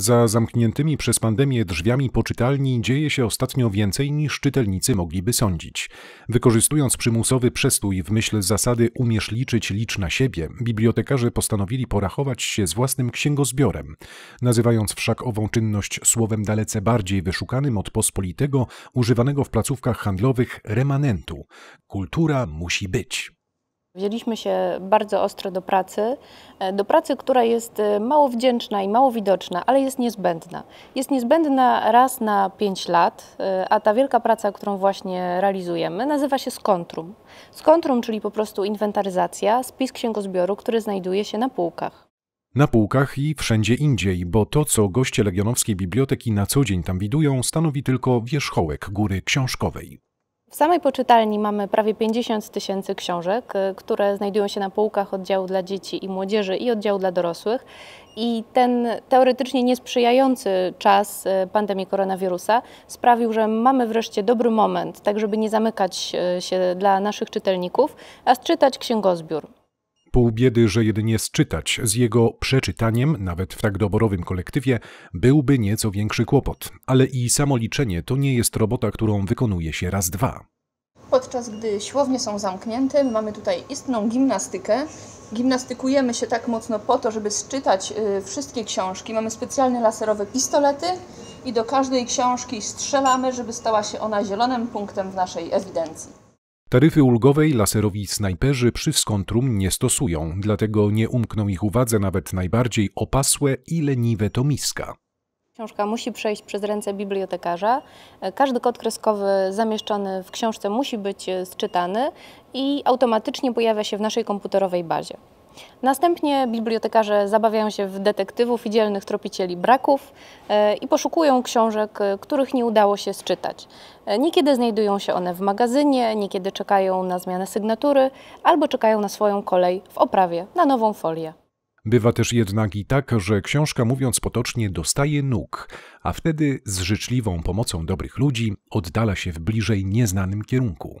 Za zamkniętymi przez pandemię drzwiami poczytalni dzieje się ostatnio więcej niż czytelnicy mogliby sądzić. Wykorzystując przymusowy przestój w myśl zasady umiesz liczyć licz na siebie, bibliotekarze postanowili porachować się z własnym księgozbiorem. Nazywając wszak ową czynność słowem dalece bardziej wyszukanym od pospolitego, używanego w placówkach handlowych remanentu. Kultura musi być. Wzięliśmy się bardzo ostro do pracy, e, do pracy, która jest e, mało wdzięczna i mało widoczna, ale jest niezbędna. Jest niezbędna raz na 5 lat, e, a ta wielka praca, którą właśnie realizujemy, nazywa się skontrum. Skontrum, czyli po prostu inwentaryzacja, spis księgozbioru, który znajduje się na półkach na półkach i wszędzie indziej, bo to, co goście Legionowskiej Biblioteki na co dzień tam widują, stanowi tylko wierzchołek góry książkowej. W samej poczytalni mamy prawie 50 tysięcy książek, y, które znajdują się na półkach oddziału dla dzieci i młodzieży i oddziału dla dorosłych. I ten teoretycznie niesprzyjający czas y, pandemii koronawirusa sprawił, że mamy wreszcie dobry moment, tak żeby nie zamykać y, się dla naszych czytelników, a czytać księgozbiór pół biedy, że jedynie sczytać. Z jego przeczytaniem, nawet w tak doborowym kolektywie, byłby nieco większy kłopot. Ale i samo liczenie to nie jest robota, którą wykonuje się raz dwa. Podczas gdy siłownie są zamknięte, mamy tutaj istną gimnastykę. Gimnastykujemy się tak mocno po to, żeby sczytać y, wszystkie książki. Mamy specjalne laserowe pistolety i do każdej książki strzelamy, żeby stała się ona zielonym punktem w naszej ewidencji. Taryfy ulgowej laserowi snajperzy przy skontrum nie stosują, dlatego nie umkną ich uwadze nawet najbardziej opasłe i leniwe tomiska. Książka musi przejść przez ręce bibliotekarza. Każdy kod kreskowy zamieszczony w książce musi być sczytany e, i automatycznie pojawia się w naszej komputerowej bazie. Następnie bibliotekarze zabawiają się w detektywów i dzielnych tropicieli braków e, i poszukują książek, e, których nie udało się sczytać. E, niekiedy znajdują się one w magazynie, niekiedy czekają na zmianę sygnatury albo czekają na swoją kolej w oprawie, na nową folię. Bywa też jednak i tak, że książka, mówiąc potocznie, dostaje nóg, a wtedy z życzliwą pomocą dobrych ludzi oddala się w bliżej nieznanym kierunku.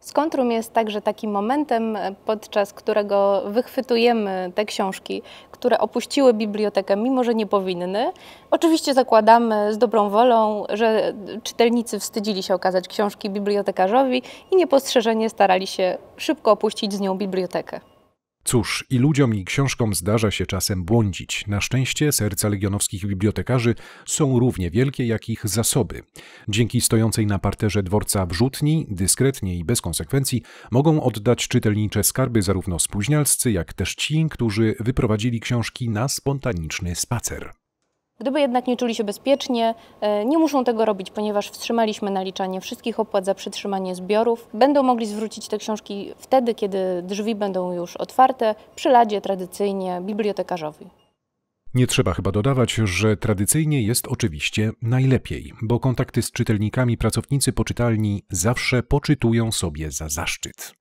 Skontrum jest także takim momentem, e, podczas którego wychwytujemy te książki, które opuściły bibliotekę, mimo że nie powinny. Oczywiście zakładamy z dobrą wolą, że czytelnicy wstydzili się okazać książki bibliotekarzowi i niepostrzeżenie starali się szybko opuścić z nią bibliotekę. Cóż, i ludziom, i książkom zdarza się czasem błądzić. Na szczęście serca legionowskich bibliotekarzy są równie wielkie jak ich zasoby. Dzięki stojącej na parterze dworca wrzutni, dyskretnie i bez konsekwencji, mogą oddać czytelnicze skarby zarówno spóźnialscy, jak też ci, którzy wyprowadzili książki na spontaniczny spacer. Gdyby jednak nie czuli się bezpiecznie, e, nie muszą tego robić, ponieważ wstrzymaliśmy naliczanie wszystkich opłat za przytrzymanie zbiorów. Będą mogli zwrócić te książki wtedy, kiedy drzwi będą już otwarte, przy ladzie tradycyjnie bibliotekarzowi. Nie trzeba chyba dodawać, że tradycyjnie jest oczywiście najlepiej, bo kontakty z czytelnikami pracownicy poczytalni zawsze poczytują sobie za zaszczyt.